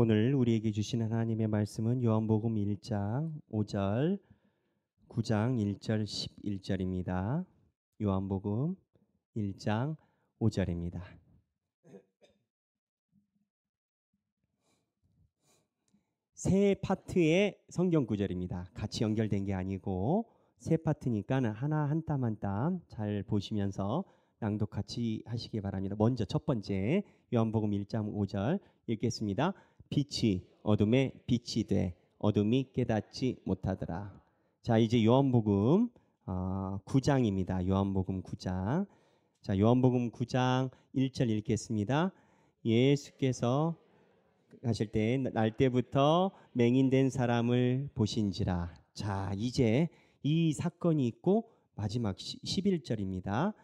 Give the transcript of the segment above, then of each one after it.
오늘 우리에게 주신 하나님의 말씀은 요한복음 1장 5절, 9장 1절, 11절입니다. 요한복음 1장 5절입니다. 세 파트의 성경 구절입니다. 같이 연결된 게 아니고 세 파트니까 는 하나 한 땀 한 땀 잘 보시면서 낭독 같이 하시기 바랍니다. 먼저 첫 번째 요한복음 1장 5절 읽겠습니다. 빛이 어둠에 빛이 돼 어둠이 깨닫지 못하더라. 자 이제 요한복음 어, 아, 9장입니다. 요한복음 9장. 자 요한복음 9장 1절 읽겠습니다. 예수께서 하실 때 날 때부터 맹인된 사람을 보신지라. 자 이제 이 사건이 있고 마지막 11절입니다.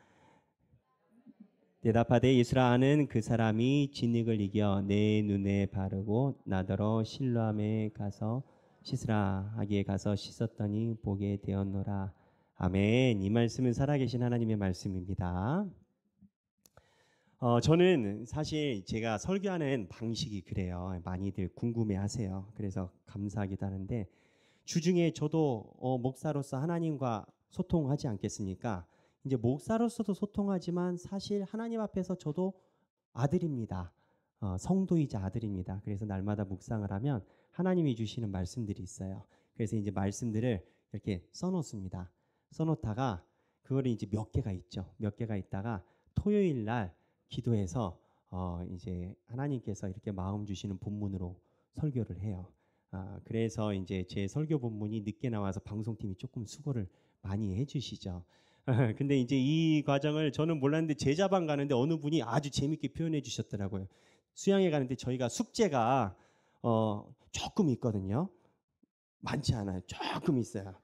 대답하되 이스라하는 그 사람이 진흙을 이겨 내 눈에 바르고 나더러 실로함에 가서 씻으라 하기에 가서 씻었더니 보게 되었노라. 아멘. 이 말씀은 살아계신 하나님의 말씀입니다. 어, 저는 사실 제가 설교하는 방식이 그래요. 많이들 궁금해하세요. 그래서 감사하기도 하는데 주중에 저도 어, 목사로서 하나님과 소통하지 않겠습니까? 이제 목사로서도 소통하지만 사실 하나님 앞에서 저도 아들입니다. 어, 성도이자 아들입니다. 그래서 날마다 묵상을 하면 하나님이 주시는 말씀들이 있어요. 그래서 이제 말씀들을 이렇게 써놓습니다. 써놓다가 그거를 이제 몇 개가 있죠. 몇 개가 있다가 토요일 날 기도해서 어, 이제 하나님께서 이렇게 마음 주시는 본문으로 설교를 해요. 아, 그래서 이제 제 설교 본문이 늦게 나와서 방송팀이 조금 수고를 많이 해주시죠. 근데 이제 이 과정을 저는 몰랐는데 제자방 가는데 어느 분이 아주 재밌게 표현해 주셨더라고요. 수양에 가는데 저희가 숙제가 어, 조금 있거든요. 많지 않아요. 조금 있어요.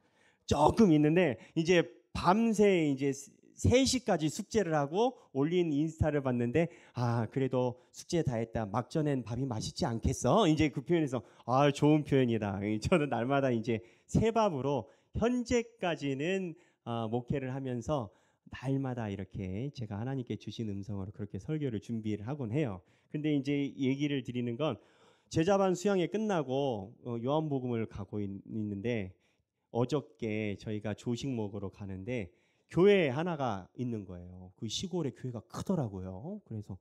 조금 있는데 이제 밤새 이제 3시까지 숙제를 하고 올린 인스타를 봤는데 아 그래도 숙제 다 했다 막전엔 밥이 맛있지 않겠어 이제 그 표현에서 아 좋은 표현이다 저는 날마다 이제 새 밥으로 현재까지는 아, 목회를 하면서 날마다 이렇게 제가 하나님께 주신 음성으로 그렇게 설교를 준비를 하곤 해요. 근데 이제 얘기를 드리는 건 제자반 수양회 끝나고 어, 요한복음을 가고 있, 있는데 어저께 저희가 조식 먹으러 가는데 교회 하나가 있는 거예요. 그 시골에 교회가 크더라고요. 그래서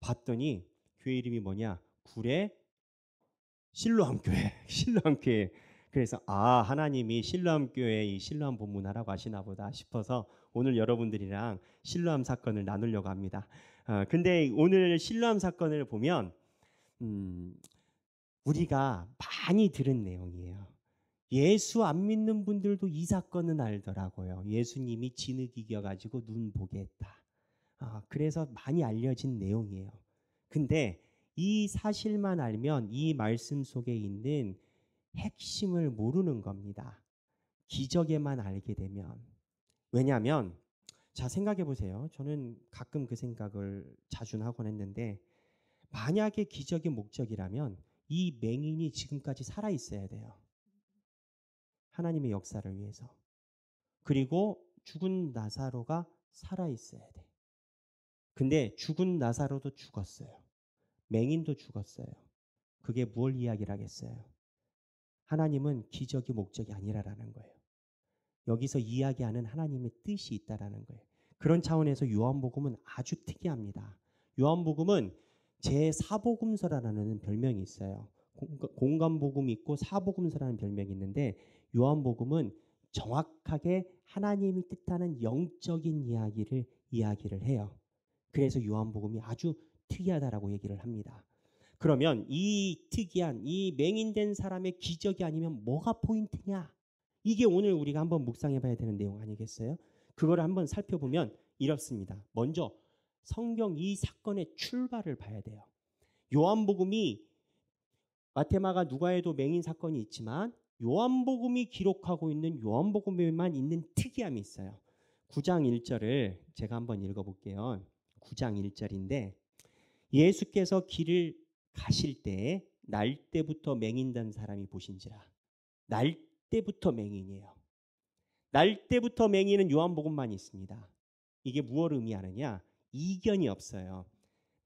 봤더니 교회 이름이 뭐냐? 구례 신로암교회. 신로암교회. 그래서 아 하나님이 신라함 교회 이 신라함 본문하라고 하시나 보다 싶어서 오늘 여러분들이랑 신라함 사건을 나누려고 합니다. 어, 근데 오늘 신라함 사건을 보면 음, 우리가 많이 들은 내용이에요. 예수 안 믿는 분들도 이 사건은 알더라고요. 예수님이 진흙 이겨가지고 눈 보게 했다. 아, 그래서 많이 알려진 내용이에요. 근데 이 사실만 알면 이 말씀 속에 있는 핵심을 모르는 겁니다. 기적에만 알게 되면. 왜냐하면, 자, 생각해 보세요. 저는 가끔 그 생각을 자주 하곤 했는데, 만약에 기적이 목적이라면 이 맹인이 지금까지 살아 있어야 돼요. 하나님의 역사를 위해서. 그리고 죽은 나사로가 살아 있어야 돼. 근데 죽은 나사로도 죽었어요. 맹인도 죽었어요. 그게 뭘 이야기를 하겠어요? 하나님은 기적이 목적이 아니라라는 거예요. 여기서 이야기하는 하나님의 뜻이 있다라는 거예요. 그런 차원에서 요한복음은 아주 특이합니다. 요한복음은 제4복음서라는 별명이 있어요. 공간복음이 있고 사복음서라는 별명이 있는데 요한복음은 정확하게 하나님이 뜻하는 영적인 이야기를 이야기를 해요. 그래서 요한복음이 아주 특이하다라고 얘기를 합니다. 그러면 이 특이한 이 맹인된 사람의 기적이 아니면 뭐가 포인트냐? 이게 오늘 우리가 한번 묵상해 봐야 되는 내용 아니겠어요? 그걸 한번 살펴보면 이렇습니다. 먼저 성경 이 사건의 출발을 봐야 돼요. 요한복음이 마테마가 누가에도 맹인 사건이 있지만 요한복음이 기록하고 있는 요한복음에만 있는 특이함이 있어요. 9장 1절을 제가 한번 읽어볼게요. 9장 1절인데 예수께서 길을 가실 때에 날 때부터 맹인된 사람이 보신지라. 날 때부터 맹인이에요. 날 때부터 맹인은 요한복음만 있습니다. 이게 무엇을 의미하느냐? 이견이 없어요.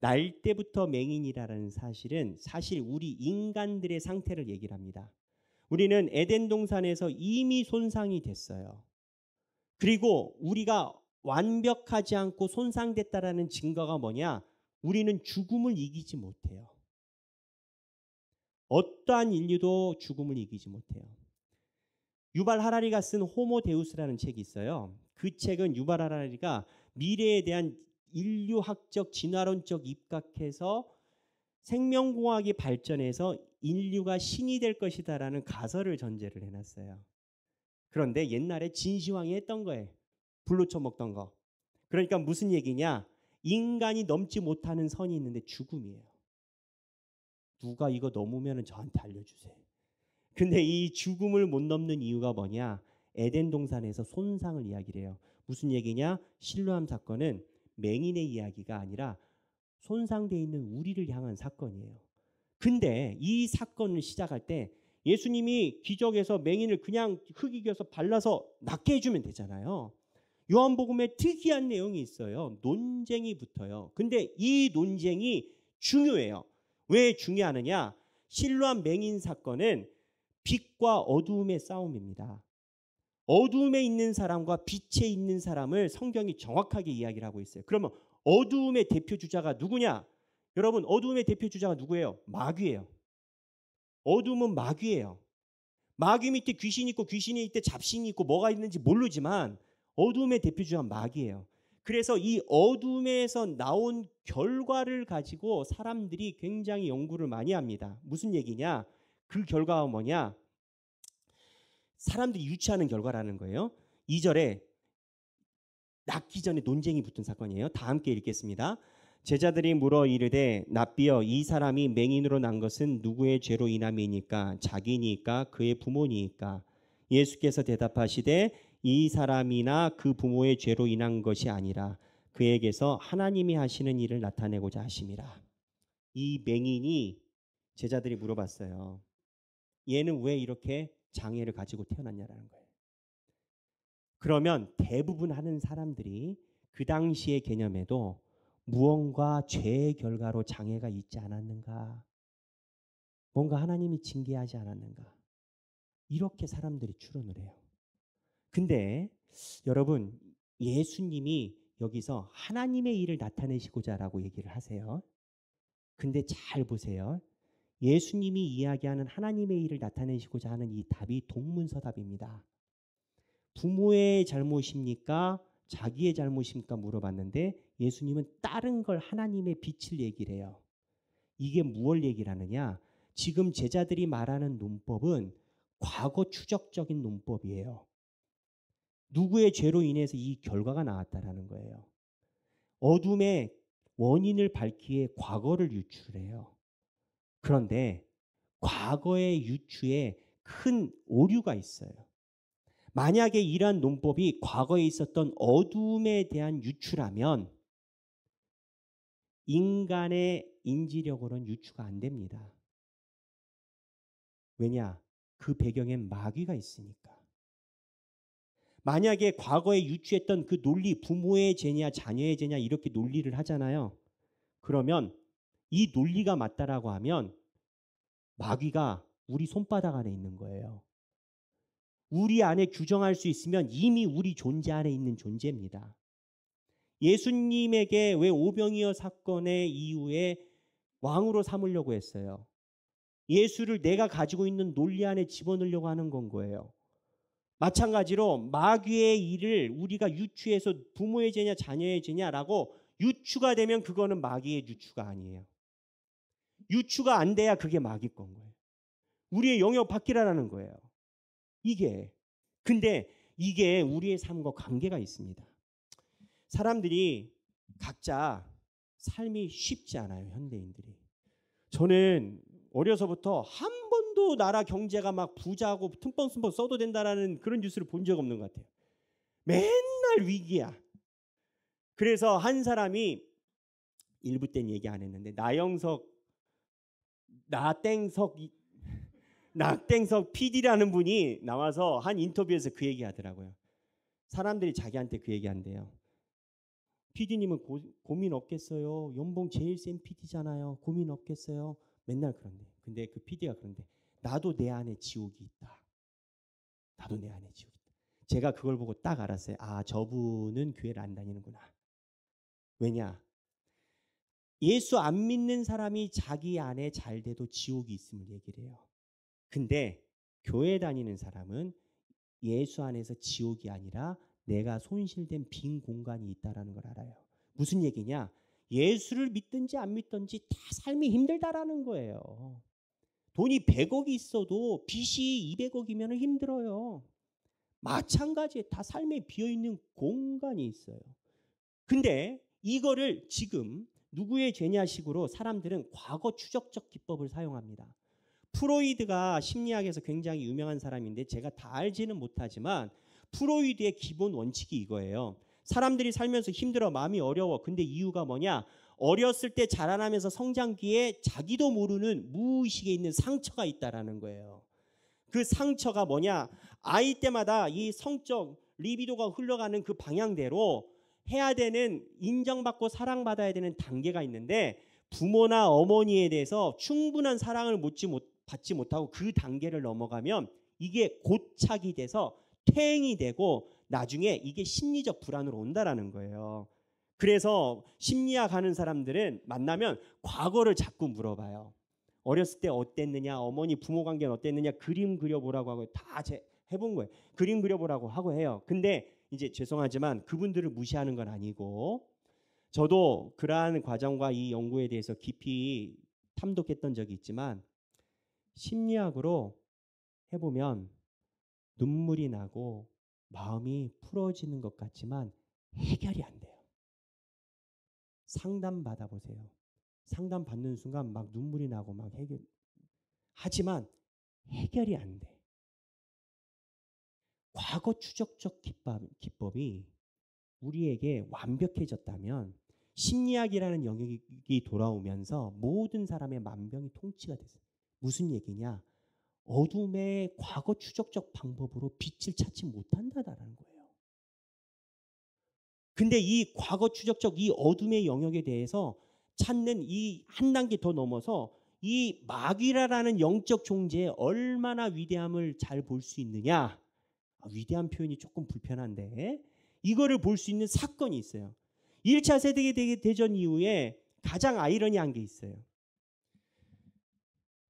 날 때부터 맹인이라는 사실은 사실 우리 인간들의 상태를 얘기를 합니다. 우리는 에덴 동산에서 이미 손상이 됐어요. 그리고 우리가 완벽하지 않고 손상됐다라는 증거가 뭐냐? 우리는 죽음을 이기지 못해요. 어떠한 인류도 죽음을 이기지 못해요. 유발 하라리가 쓴 호모 데우스라는 책이 있어요. 그 책은 유발 하라리가 미래에 대한 인류학적 진화론적 입각해서 생명공학이 발전해서 인류가 신이 될 것이다라는 가설을 전제를 해놨어요. 그런데 옛날에 진시황이 했던 거예요. 불로 쳐먹던 거. 그러니까 무슨 얘기냐? 인간이 넘지 못하는 선이 있는데 죽음이에요. 누가 이거 넘으면 저한테 알려주세요. 근데 이 죽음을 못 넘는 이유가 뭐냐? 에덴 동산에서 손상을 이야기를 해요. 무슨 얘기냐? 실로암 사건은 맹인의 이야기가 아니라 손상돼 있는 우리를 향한 사건이에요. 근데 이 사건을 시작할 때 예수님이 기적에서 맹인을 그냥 흙이겨서 발라서 낫게 해주면 되잖아요. 요한복음에 특이한 내용이 있어요. 논쟁이 붙어요. 근데 이 논쟁이 중요해요. 왜 중요하느냐? 실로암 맹인 사건은 빛과 어두움의 싸움입니다. 어두움에 있는 사람과 빛에 있는 사람을 성경이 정확하게 이야기를 하고 있어요. 그러면 어두움의 대표 주자가 누구냐? 여러분, 어두움의 대표 주자가 누구예요? 마귀예요. 어둠은 마귀예요. 마귀 밑에 귀신이 있고 귀신이 있때 잡신이 있고 뭐가 있는지 모르지만 어둠의 대표주자 는 마귀예요. 그래서 이 어둠에서 나온 결과를 가지고 사람들이 굉장히 연구를 많이 합니다. 무슨 얘기냐? 그 결과가 뭐냐? 사람들이 유치하는 결과라는 거예요. 2절에 낳기 전에 논쟁이 붙은 사건이에요. 다 함께 읽겠습니다. 제자들이 물어 이르되 납비여 이 사람이 맹인으로 난 것은 누구의 죄로 인함이니까 자기니까 그의 부모니까 예수께서 대답하시되 이 사람이나 그 부모의 죄로 인한 것이 아니라 그에게서 하나님이 하시는 일을 나타내고자 하심이라. 이 맹인이 제자들이 물어봤어요. 얘는 왜 이렇게 장애를 가지고 태어났냐라는 거예요. 그러면 대부분 하는 사람들이 그 당시의 개념에도 무언가 죄의 결과로 장애가 있지 않았는가? 뭔가 하나님이 징계하지 않았는가? 이렇게 사람들이 추론을 해요. 근데 여러분 예수님이 여기서 하나님의 일을 나타내시고자라고 얘기를 하세요. 근데 잘 보세요. 예수님이 이야기하는 하나님의 일을 나타내시고자 하는 이 답이 동문서답입니다. 부모의 잘못입니까? 자기의 잘못입니까? 물어봤는데 예수님은 다른 걸 하나님의 빛을 얘기를 해요. 이게 무엇 얘기를 하느냐? 지금 제자들이 말하는 논법은 과거 추적적인 논법이에요. 누구의 죄로 인해서 이 결과가 나왔다라는 거예요. 어둠의 원인을 밝기에 과거를 유출해요 그런데 과거의 유추에 큰 오류가 있어요. 만약에 이러한 논법이 과거에 있었던 어둠에 대한 유추라면 인간의 인지력으로는 유추가 안 됩니다. 왜냐? 그 배경엔 마귀가 있으니까. 만약에 과거에 유추했던 그 논리, 부모의 죄냐, 자녀의 죄냐, 이렇게 논리를 하잖아요. 그러면 이 논리가 맞다라고 하면 마귀가 우리 손바닥 안에 있는 거예요. 우리 안에 규정할 수 있으면 이미 우리 존재 안에 있는 존재입니다. 예수님에게 왜 오병이어 사건의 이후에 왕으로 삼으려고 했어요? 예수를 내가 가지고 있는 논리 안에 집어넣으려고 하는 건 거예요. 마찬가지로 마귀의 일을 우리가 유추해서 부모의 죄냐 자녀의 죄냐라고 유추가 되면 그거는 마귀의 유추가 아니에요. 유추가 안 돼야 그게 마귀 건 거예요. 우리의 영역 밖이라는 거예요. 이게. 근데 이게 우리의 삶과 관계가 있습니다. 사람들이 각자 삶이 쉽지 않아요, 현대인들이. 저는 어려서부터 한 번도 나라 경제가 막 부자고 틈번숨번 써도 된다라는 그런 뉴스를 본 적 없는 것 같아요. 맨날 위기야. 그래서 한 사람이 일부 땐 얘기 안 했는데 나영석 나땡석 나땡석 PD라는 분이 나와서 한 인터뷰에서 그 얘기 하더라고요. 사람들이 자기한테 그 얘기 한대요. PD님은 고, 고민 없겠어요. 연봉 제일 센 PD잖아요. 고민 없겠어요. 맨날 그런데. 근데 그 PD가 그런데 나도 내 안에 지옥이 있다. 나도 내 안에 지옥이 있다. 제가 그걸 보고 딱 알았어요. 아, 저분은 교회를 안 다니는구나. 왜냐? 예수 안 믿는 사람이 자기 안에 잘 돼도 지옥이 있음을 얘기를 해요. 근데 교회 다니는 사람은 예수 안에서 지옥이 아니라 내가 손실된 빈 공간이 있다라는 걸 알아요. 무슨 얘기냐? 예수를 믿든지 안 믿든지 다 삶이 힘들다라는 거예요. 돈이 100억이 있어도 빚이 200억이면 힘들어요. 마찬가지에 다 삶에 비어있는 공간이 있어요. 근데 이거를 지금 누구의 죄냐식으로 사람들은 과거 추적적 기법을 사용합니다. 프로이드가 심리학에서 굉장히 유명한 사람인데 제가 다 알지는 못하지만 프로이드의 기본 원칙이 이거예요. 사람들이 살면서 힘들어 마음이 어려워. 근데 이유가 뭐냐? 어렸을 때 자라나면서 성장기에 자기도 모르는 무의식에 있는 상처가 있다라는 거예요. 그 상처가 뭐냐? 아이 때마다 이 성적 리비도가 흘러가는 그 방향대로 해야 되는 인정받고 사랑받아야 되는 단계가 있는데 부모나 어머니에 대해서 충분한 사랑을 못지 받지 못하고 그 단계를 넘어가면 이게 고착이 돼서 퇴행이 되고 나중에 이게 심리적 불안으로 온다라는 거예요. 그래서 심리학 하는 사람들은 만나면 과거를 자꾸 물어봐요. 어렸을 때 어땠느냐, 어머니 부모 관계는 어땠느냐, 그림 그려보라고 하고 다 제, 해본 거예요. 그림 그려보라고 하고 해요. 근데 이제 죄송하지만 그분들을 무시하는 건 아니고 저도 그러한 과정과 이 연구에 대해서 깊이 탐독했던 적이 있지만 심리학으로 해보면 눈물이 나고 마음이 풀어지는 것 같지만 해결이 안 돼. 상담 받아보세요. 상담 받는 순간 막 눈물이 나고 막 해결, 하지만 해결이 안 돼. 과거 추적적 기법, 기법이 우리에게 완벽해졌다면 심리학이라는 영역이 돌아오면서 모든 사람의 만병이 통치가 됐어요. 무슨 얘기냐? 어둠의 과거 추적적 방법으로 빛을 찾지 못한다라는 거예요. 근데 이 과거 추적적 이 어둠의 영역에 대해서 찾는 이 한 단계 더 넘어서 이 마귀라라는 영적 존재의 얼마나 위대함을 잘 볼 수 있느냐. 아, 위대한 표현이 조금 불편한데 이거를 볼 수 있는 사건이 있어요. 1차 세계 대전 이후에 가장 아이러니한 게 있어요.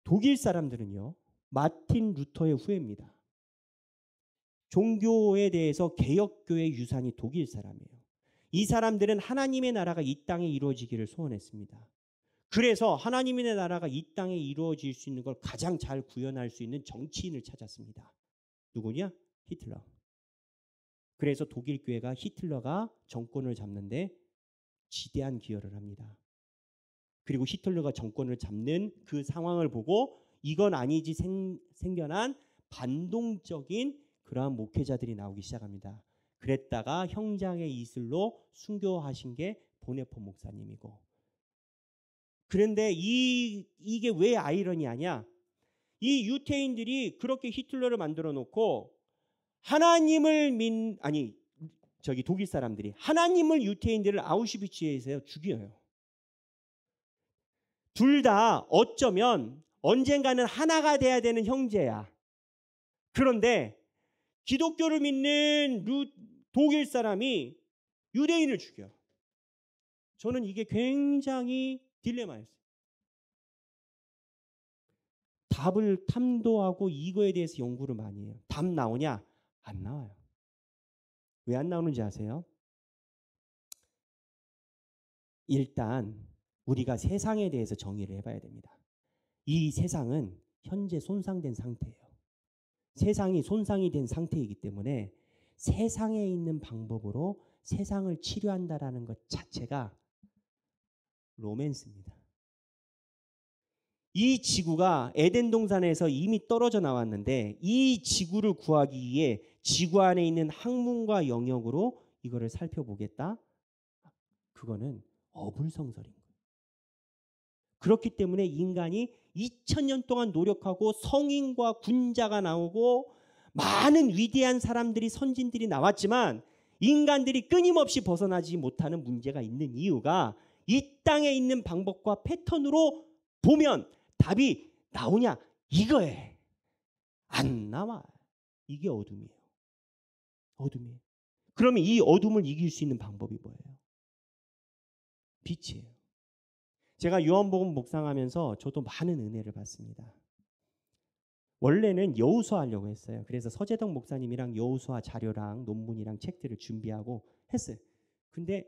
독일 사람들은요. 마틴 루터의 후예입니다. 종교에 대해서 개혁교의 유산이 독일 사람이에요. 이 사람들은 하나님의 나라가 이 땅에 이루어지기를 소원했습니다. 그래서 하나님의 나라가 이 땅에 이루어질 수 있는 걸 가장 잘 구현할 수 있는 정치인을 찾았습니다. 누구냐? 히틀러. 그래서 독일 교회가 히틀러가 정권을 잡는데 지대한 기여를 합니다. 그리고 히틀러가 정권을 잡는 그 상황을 보고 이건 아니지 생, 생겨난 반동적인 그러한 목회자들이 나오기 시작합니다. 그랬다가 형장의 이슬로 순교하신 게 보네포 목사님이고 그런데 이 이게 왜 아이러니하냐? 이 유태인들이 그렇게 히틀러를 만들어 놓고 하나님을 민 아니 저기 독일 사람들이 하나님을 유태인들을 아우슈비치에서 죽여요. 둘 다 어쩌면 언젠가는 하나가 돼야 되는 형제야. 그런데 기독교를 믿는 루, 독일 사람이 유대인을 죽여. 저는 이게 굉장히 딜레마였어요. 답을 탐도하고 이거에 대해서 연구를 많이 해요. 답 나오냐? 안 나와요. 왜 안 나오는지 아세요? 일단 우리가 세상에 대해서 정의를 해봐야 됩니다. 이 세상은 현재 손상된 상태예요. 세상이 손상이 된 상태이기 때문에 세상에 있는 방법으로 세상을 치료한다라는 것 자체가 로맨스입니다. 이 지구가 에덴 동산에서 이미 떨어져 나왔는데 이 지구를 구하기 위해 지구 안에 있는 학문과 영역으로 이거를 살펴보겠다. 그거는 어불성설인 거예요. 그렇기 때문에 인간이 2000년 동안 노력하고 성인과 군자가 나오고 많은 위대한 사람들이 선진들이 나왔지만 인간들이 끊임없이 벗어나지 못하는 문제가 있는 이유가 이 땅에 있는 방법과 패턴으로 보면 답이 나오냐 이거에 안 나와 이게 어둠이에요 어둠이에요 그러면 이 어둠을 이길 수 있는 방법이 뭐예요 빛이에요 제가 요한복음 묵상하면서 저도 많은 은혜를 받습니다. 원래는 여우수화 하려고 했어요. 그래서 서재덕 목사님이랑 여우수화 자료랑 논문이랑 책들을 준비하고 했어요. 근데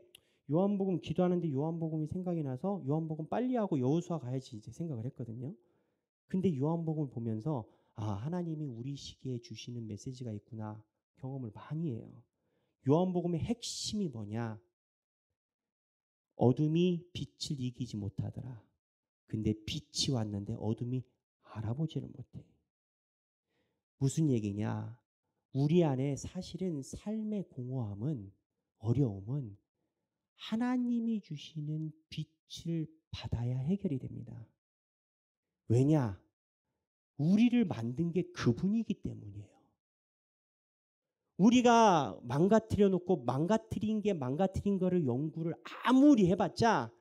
요한복음 기도하는데 요한복음이 생각이 나서 요한복음 빨리 하고 여우수화 가야지 이제 생각을 했거든요. 근데 요한복음을 보면서 아 하나님이 우리 시기에 주시는 메시지가 있구나 경험을 많이 해요. 요한복음의 핵심이 뭐냐? 어둠이 빛을 이기지 못하더라. 근데 빛이 왔는데 어둠이 알아보지를 못해. 무슨 얘기냐? 우리 안에 사실은 삶의 공허함은 어려움은 하나님이 주시는 빛을 받아야 해결이 됩니다. 왜냐? 우리를 만든 게 그분이기 때문이에요. 우리가 망가뜨려 놓고 망가뜨린 게 망가뜨린 거를 연구를 아무리 해봤자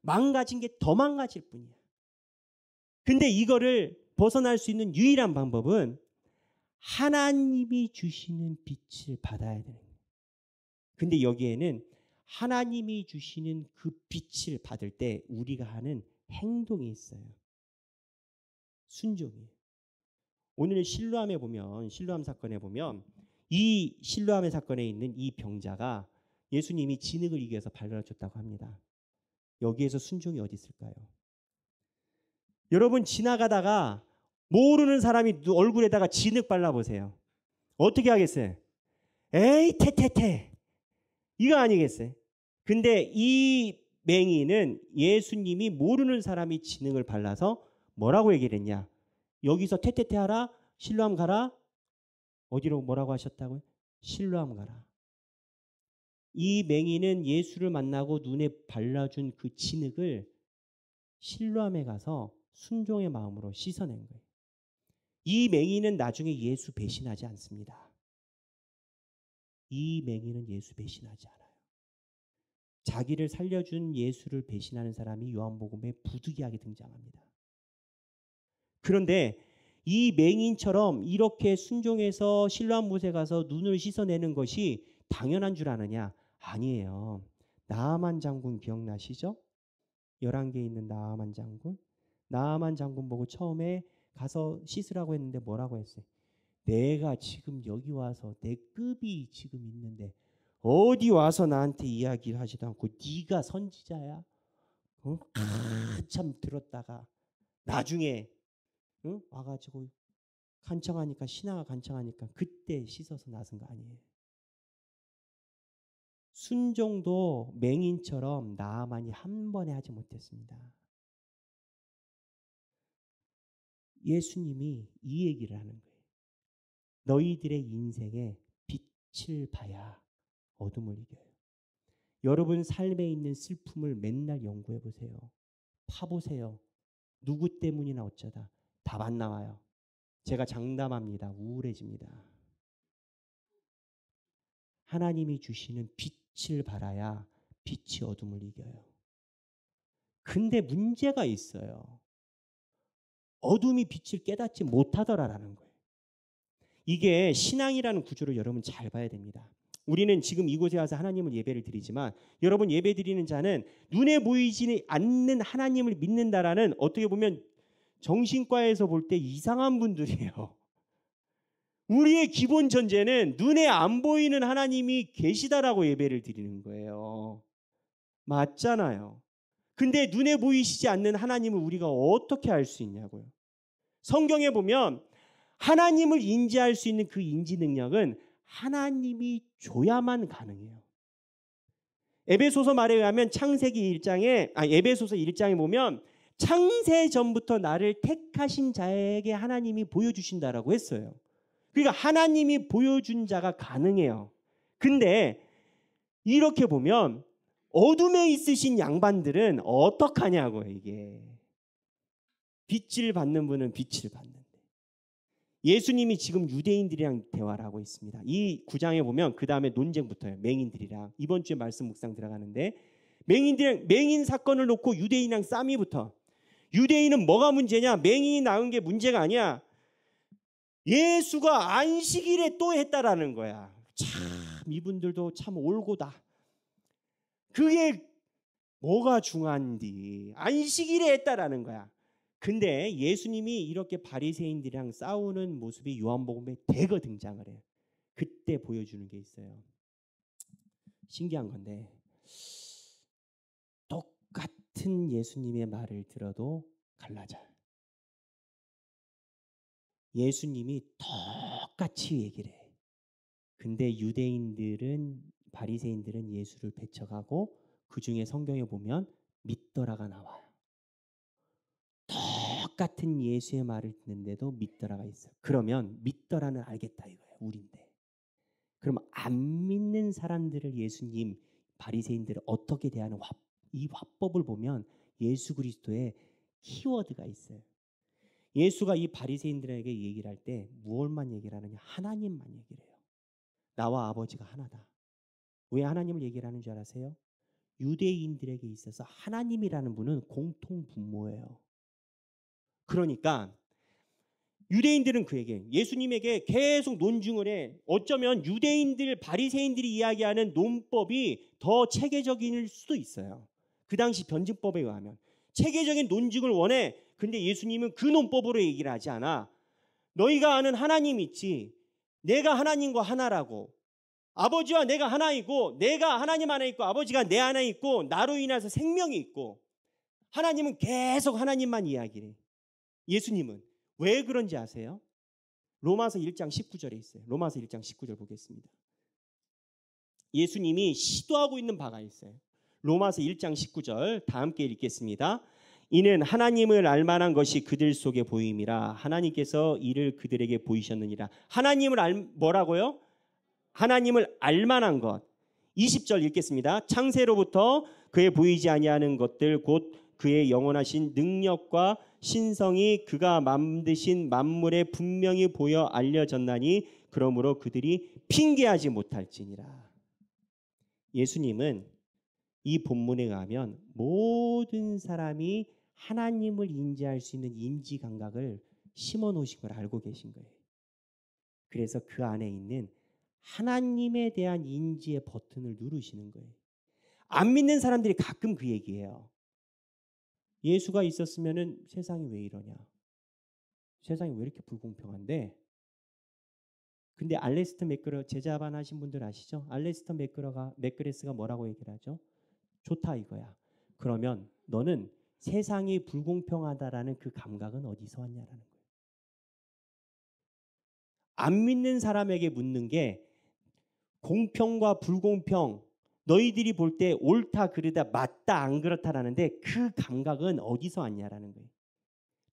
망가진 게 더 망가질 뿐이야. 근데 이거를 벗어날 수 있는 유일한 방법은 하나님이 주시는 빛을 받아야 되는 거야. 근데 여기에는 하나님이 주시는 그 빛을 받을 때 우리가 하는 행동이 있어요. 순종이. 오늘 실루함에 보면 실루함 사건에 보면 이 실로암의 사건에 있는 이 병자가 예수님이 진흙을 이겨서 발라줬다고 합니다. 여기에서 순종이 어디 있을까요? 여러분 지나가다가 모르는 사람이 얼굴에다가 진흙 발라보세요. 어떻게 하겠어요? 에이 테테테 이거 아니겠어요? 근데 이 맹인은 예수님이 모르는 사람이 진흙을 발라서 뭐라고 얘기를 했냐? 여기서 테테테 하라, 실로암 가라, 어디로 뭐라고 하셨다고요? 실로암 가라. 이 맹인은 예수를 만나고 눈에 발라준 그 진흙을 실로암에 가서 순종의 마음으로 씻어낸 거예요. 이 맹인은 나중에 예수 배신하지 않습니다. 이 맹인은 예수 배신하지 않아요. 자기를 살려준 예수를 배신하는 사람이 요한복음에 부득이하게 등장합니다. 그런데 이 맹인처럼 이렇게 순종해서 신랑 못에 가서 눈을 씻어내는 것이 당연한 줄 아느냐? 아니에요. 나만 장군 기억나시죠? 11개 있는 나만 장군. 나만 장군 보고 처음에 가서 씻으라고 했는데 뭐라고 했어요? 내가 지금 여기 와서 내 급이 지금 있는데 어디 와서 나한테 이야기를 하지도 않고 네가 선지자야? 어? 아, 참 들었다가 나중에 응? 어? 와가지고 간청하니까 신하가 간청하니까 그때 씻어서 나선 거 아니에요. 순종도 맹인처럼 나만이 한 번에 하지 못했습니다. 예수님이 이 얘기를 하는 거예요. 너희들의 인생에 빛을 봐야 어둠을 이겨요. 여러분 삶에 있는 슬픔을 맨날 연구해 보세요. 파보세요. 누구 때문이나 어쩌다. 답안 나와요. 제가 장담합니다. 우울해집니다. 하나님이 주시는 빛을 바라야 빛이 어둠을 이겨요. 근데 문제가 있어요. 어둠이 빛을 깨닫지 못하더라라는 거예요. 이게 신앙이라는 구조를 여러분 잘 봐야 됩니다. 우리는 지금 이곳에 와서 하나님을 예배를 드리지만 여러분 예배 드리는 자는 눈에 보이지 않는 하나님을 믿는다라는 어떻게 보면 정신과에서 볼 때 이상한 분들이에요. 우리의 기본 전제는 눈에 안 보이는 하나님이 계시다라고 예배를 드리는 거예요. 맞잖아요. 근데 눈에 보이시지 않는 하나님을 우리가 어떻게 알 수 있냐고요. 성경에 보면 하나님을 인지할 수 있는 그 인지 능력은 하나님이 줘야만 가능해요. 에베소서 말에 의하면 창세기 1장에 아 에베소서 1장에 보면 창세 전부터 나를 택하신 자에게 하나님이 보여주신다라고 했어요. 그러니까 하나님이 보여준 자가 가능해요. 근데 이렇게 보면 어둠에 있으신 양반들은 어떡하냐고 이게 빛을 받는 분은 빛을 받는데 예수님이 지금 유대인들이랑 대화를 하고 있습니다. 이 구장에 보면 그 다음에 논쟁부터요. 맹인들이랑 이번 주에 말씀 묵상 들어가는데 맹인들 이랑 맹인 사건을 놓고 유대인이랑 싸움이부터 유대인은 뭐가 문제냐? 맹인이 나은 게 문제가 아니야. 예수가 안식일에 또 했다라는 거야. 참 이분들도 참 올고다. 그게 뭐가 중한디 요 안식일에 했다라는 거야. 근데 예수님이 이렇게 바리새인들이랑 싸우는 모습이 요한복음에 대거 등장을 해. 요 그때 보여주는 게 있어요. 신기한 건데 같은 예수님의 말을 들어도 갈라져요. 예수님이 똑같이 얘기를 해. 근데 유대인들은 바리새인들은 예수를 배척하고 그 중에 성경에 보면 믿더라가 나와요. 똑같은 예수의 말을 듣는데도 믿더라가 있어요. 그러면 믿더라는 알겠다 이거예요. 우린데. 그럼 안 믿는 사람들을 예수님 바리새인들을 어떻게 대하는 이 화법을 보면 예수 그리스도의 키워드가 있어요. 예수가 이 바리새인들에게 얘기를 할 때 무엇만 얘기를 하느냐? 하나님만 얘기를 해요. 나와 아버지가 하나다. 왜 하나님을 얘기를 하는 줄 아세요? 유대인들에게 있어서 하나님이라는 분은 공통 분모예요. 그러니까 유대인들은 그에게 예수님에게 계속 논증을 해. 어쩌면 유대인들 바리새인들이 이야기하는 논법이 더 체계적일 수도 있어요. 그 당시 변증법에 의하면 체계적인 논증을 원해. 근데 예수님은 그 논법으로 얘기를 하지 않아. 너희가 아는 하나님 있지. 내가 하나님과 하나라고. 아버지와 내가 하나이고 내가 하나님 안에 있고 아버지가 내 안에 있고 나로 인해서 생명이 있고 하나님은 계속 하나님만 이야기를 해. 예수님은 왜 그런지 아세요? 로마서 1장 19절에 있어요. 로마서 1장 19절 보겠습니다. 예수님이 시도하고 있는 바가 있어요. 로마서 1장 19절 다 함께 읽겠습니다. 이는 하나님을 알만한 것이 그들 속에 보임이라 하나님께서 이를 그들에게 보이셨느니라. 하나님을 알 뭐라고요? 하나님을 알만한 것. 20절 읽겠습니다. 창세로부터 그의 보이지 아니하는 것들 곧 그의 영원하신 능력과 신성이 그가 만드신 만물에 분명히 보여 알려졌나니 그러므로 그들이 핑계하지 못할지니라. 예수님은 이 본문에 가면 모든 사람이 하나님을 인지할 수 있는 인지 감각을 심어 놓으신 걸 알고 계신 거예요. 그래서 그 안에 있는 하나님에 대한 인지의 버튼을 누르시는 거예요. 안 믿는 사람들이 가끔 그 얘기해요. 예수가 있었으면 세상이 왜 이러냐? 세상이 왜 이렇게 불공평한데? 근데 알레스터 맥그러 제자반 하신 분들 아시죠? 알레스터 맥그러가 맥그레스가 뭐라고 얘기를 하죠? 좋다 이거야. 그러면 너는 세상이 불공평하다라는 그 감각은 어디서 왔냐라는 거예요. 안 믿는 사람에게 묻는 게 공평과 불공평 너희들이 볼 때 옳다 그르다 맞다 안 그렇다라는데 그 감각은 어디서 왔냐라는 거예요.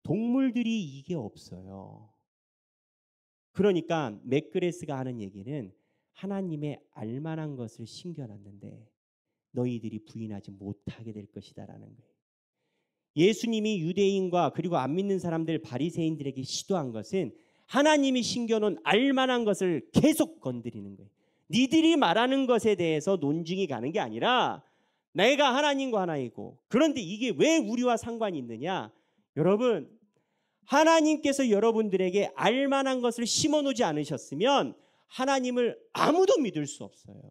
동물들이 이게 없어요. 그러니까 맥그레스가 하는 얘기는 하나님의 알만한 것을 심겨놨는데 너희들이 부인하지 못하게 될 것이다라는 거예요. 예수님이 유대인과 그리고 안 믿는 사람들 바리새인들에게 시도한 것은 하나님이 신겨놓은 알만한 것을 계속 건드리는 거예요. 니들이 말하는 것에 대해서 논증이 가는 게 아니라 내가 하나님과 하나이고 그런데 이게 왜 우리와 상관이 있느냐? 여러분 하나님께서 여러분들에게 알만한 것을 심어놓지 않으셨으면 하나님을 아무도 믿을 수 없어요.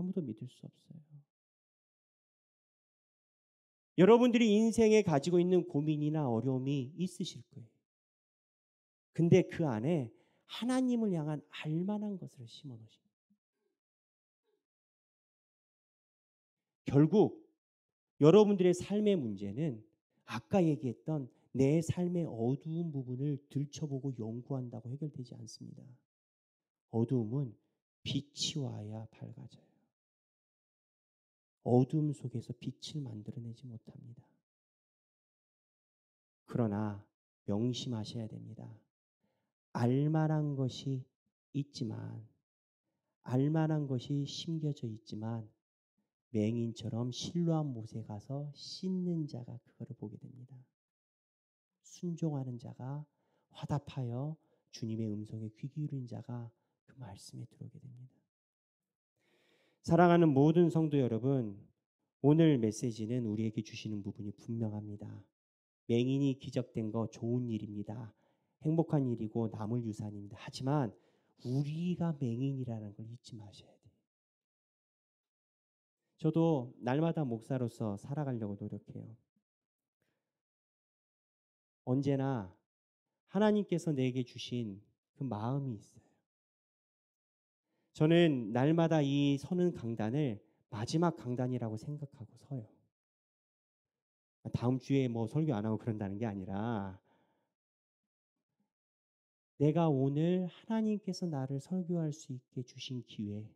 아무도 믿을 수 없어요. 여러분들이 인생에 가지고 있는 고민이나 어려움이 있으실 거예요. 근데 그 안에 하나님을 향한 알만한 것을 심어 놓으십 결국 여러분들의 삶의 문제는 아까 얘기했던 내 삶의 어두운 부분을 들춰보고 연구한다고 해결되지 않습니다. 어두움은 빛이 와야 밝아져요. 어둠 속에서 빛을 만들어내지 못합니다. 그러나 명심하셔야 됩니다. 알만한 것이 있지만 알만한 것이 심겨져 있지만 맹인처럼 실로한 못에 가서 씻는 자가 그거를 보게 됩니다. 순종하는 자가 화답하여 주님의 음성에 귀 기울인 자가 그 말씀에 들어오게 됩니다. 사랑하는 모든 성도 여러분, 오늘 메시지는 우리에게 주시는 부분이 분명합니다. 맹인이 기적된 거 좋은 일입니다. 행복한 일이고 남을 유산입니다. 하지만 우리가 맹인이라는 걸 잊지 마셔야 돼요. 저도 날마다 목사로서 살아가려고 노력해요. 언제나 하나님께서 내게 주신 그 마음이 있어요. 저는 날마다 이 서는 강단을 마지막 강단이라고 생각하고 서요. 다음 주에 뭐 설교 안 하고 그런다는 게 아니라 내가 오늘 하나님께서 나를 설교할 수 있게 주신 기회,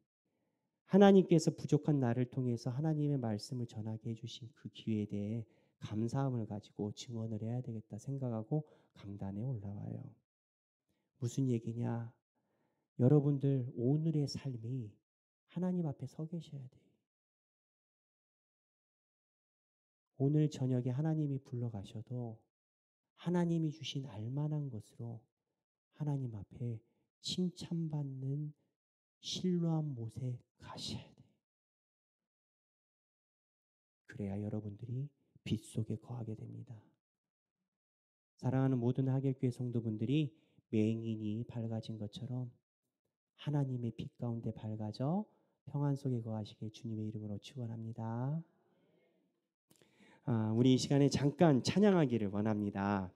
하나님께서 부족한 나를 통해서 하나님의 말씀을 전하게 해주신 그 기회에 대해 감사함을 가지고 증언을 해야 되겠다 생각하고 강단에 올라와요. 무슨 얘기냐? 여러분들 오늘의 삶이 하나님 앞에 서 계셔야 돼요. 오늘 저녁에 하나님이 불러가셔도 하나님이 주신 알만한 것으로 하나님 앞에 칭찬받는 신뢰한 못에 가셔야 돼요. 그래야 여러분들이 빛 속에 거하게 됩니다. 사랑하는 모든 하객교회 성도분들이 맹인이 밝아진 것처럼 하나님의 빛 가운데 밝아져 평안 속에 거하시길 주님의 이름으로 축원합니다. 아, 우리 이 시간에 잠깐 찬양하기를 원합니다.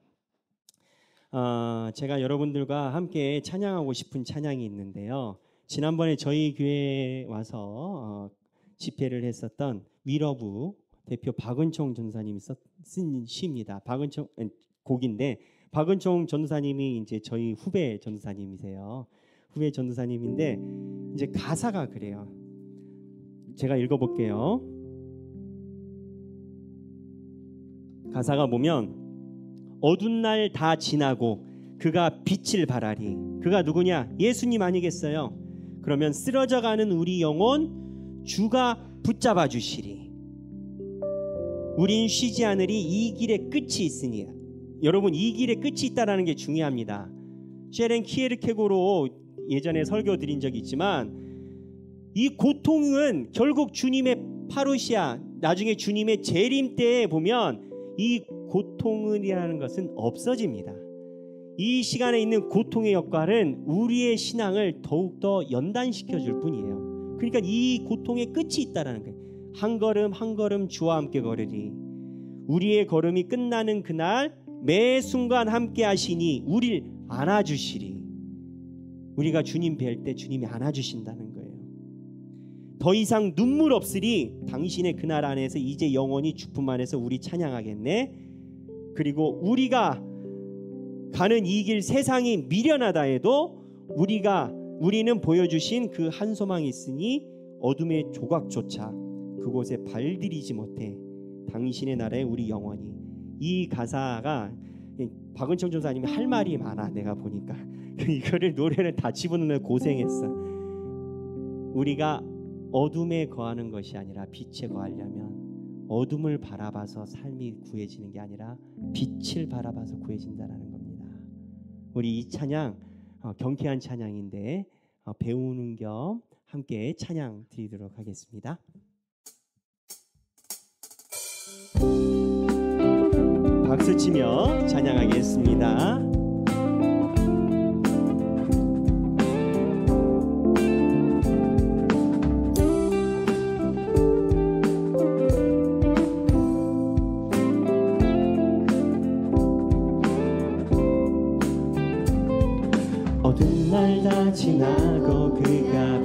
아, 제가 여러분들과 함께 찬양하고 싶은 찬양이 있는데요. 지난번에 저희 교회에 와서 어, 집회를 했었던 위러부 대표 박은총 전사님이 쓴 시입니다. 박은총 곡인데 박은총 전사님이 이제 저희 후배 전사님이세요. 후에 전도사님인데 이제 가사가 그래요. 제가 읽어볼게요. 가사가 보면 어두운 날 다 지나고 그가 빛을 발하리. 그가 누구냐? 예수님 아니겠어요? 그러면 쓰러져 가는 우리 영혼 주가 붙잡아 주시리. 우린 쉬지 않으리 이 길의 끝이 있으니 여러분 이 길의 끝이 있다라는 게 중요합니다. 셰렌 키에르케고로 예전에 설교 드린 적이 있지만 이 고통은 결국 주님의 파루시아 나중에 주님의 재림 때에 보면 이 고통이라는 것은 없어집니다. 이 시간에 있는 고통의 역할은 우리의 신앙을 더욱더 연단시켜 줄 뿐이에요. 그러니까 이 고통의 끝이 있다라는 거예요. 한 걸음 한 걸음 주와 함께 걸으리. 우리의 걸음이 끝나는 그날 매 순간 함께 하시니 우릴 안아주시리. 우리가 주님 뵐 때 주님이 안아주신다는 거예요. 더 이상 눈물 없으리 당신의 그날 안에서 이제 영원히 주품 안에서 우리 찬양하겠네. 그리고 우리가 가는 이 길 세상이 미련하다 해도 우리가 우리는 보여주신 그 한 소망이 있으니 어둠의 조각조차 그곳에 발들이지 못해 당신의 나라에 우리 영원히 이 가사가 박은청 전사님이 할 말이 많아 내가 보니까 이거를 노래를 다 집어넣는 고생했어. 우리가 어둠에 거하는 것이 아니라 빛에 거하려면 어둠을 바라봐서 삶이 구해지는 게 아니라 빛을 바라봐서 구해진다라는 겁니다. 우리 이 찬양 어, 경쾌한 찬양인데 어, 배우는 겸 함께 찬양 드리도록 하겠습니다. 박수 치며 찬양하겠습니다. 지나고 그가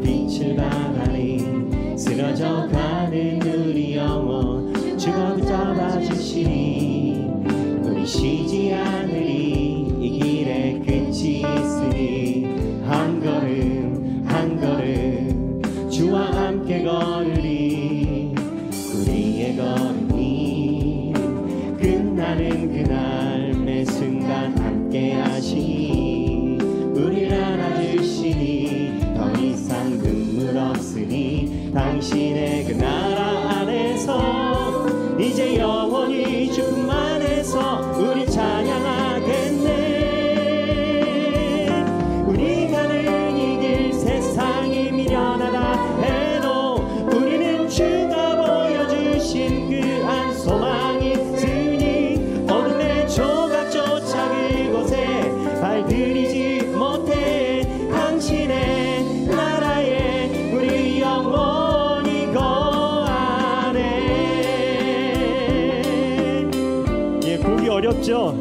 어렵죠?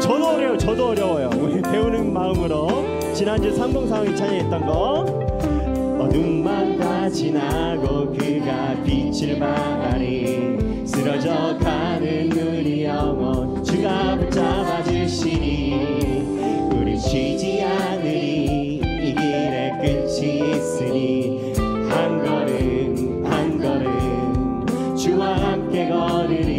저도 어려요. 저도 어려워요. 우리 배우는 마음으로 지난주 3 0 4이 찬양했던 거 어둠만 다 지나고 그가 빛을 발하니 쓰러져 가는 우리 영혼 주가 붙잡아 주시니 우리 쉬지 않으리 이 길의 끝이 있으니 한 걸음 한 걸음 주와 함께 걸으리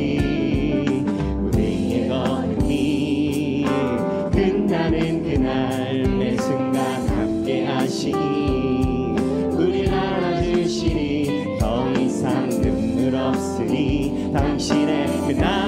당신의 그날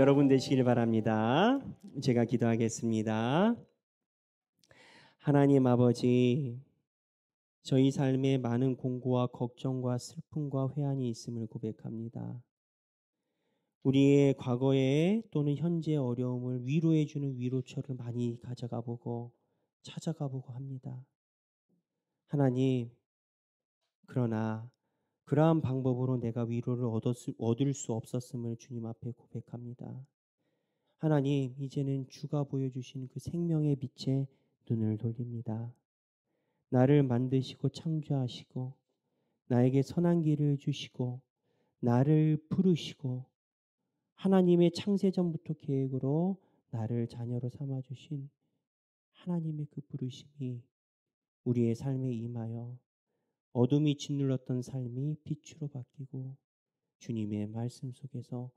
여러분 되시길 바랍니다. 제가 기도하겠습니다. 하나님 아버지, 저희 삶에 많은 공고와 걱정과 슬픔과 회한이 있음을 고백합니다. 우리의 과거에 또는 현재 어려움을 위로해주는 위로처를 많이 가져가 보고 찾아가 보고 합니다. 하나님, 그러나 그러한 방법으로 내가 위로를 얻을을수 없었음을 주님 앞에 고백합니다. 하나님, 이제는 주가 보여주신 그 생명의 빛에 눈을 돌립니다. 나를 만드시고 창조하시고, 나에게 선한 길을 주시고, 나를 부르시고, 하나님의 창세전부터 계획으로 나를 자녀로 삼아주신 하나님의 그 부르심이 우리의 삶에 임하여 어둠이 짓눌렀던 삶이 빛으로 바뀌고 주님의 말씀 속에서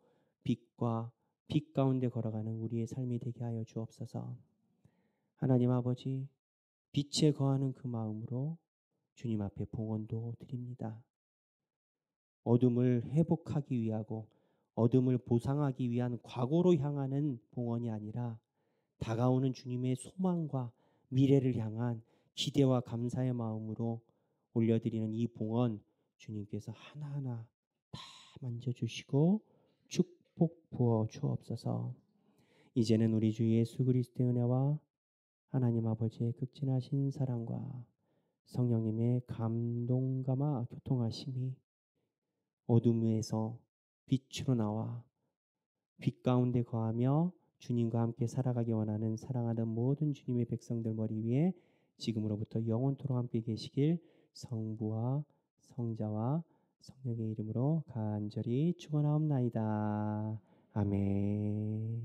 빛과 빛 가운데 걸어가는 우리의 삶이 되게 하여 주옵소서. 하나님 아버지, 빛에 거하는 그 마음으로 주님 앞에 봉헌도 드립니다. 어둠을 회복하기 위하고 어둠을 보상하기 위한 과거로 향하는 봉헌이 아니라 다가오는 주님의 소망과 미래를 향한 기대와 감사의 마음으로 올려드리는 이 봉헌 주님께서 하나하나 다 만져주시고 축복 부어 주옵소서. 이제는 우리 주 예수 그리스도의 은혜와 하나님 아버지의 극진하신 사랑과 성령님의 감동감화 교통하심이 어둠에서 빛으로 나와 빛 가운데 거하며 주님과 함께 살아가기 원하는 사랑하는 모든 주님의 백성들 머리 위에 지금으로부터 영원토록 함께 계시길 성부와 성자와 성령의 이름으로 간절히 축원하옵나이다. 아멘.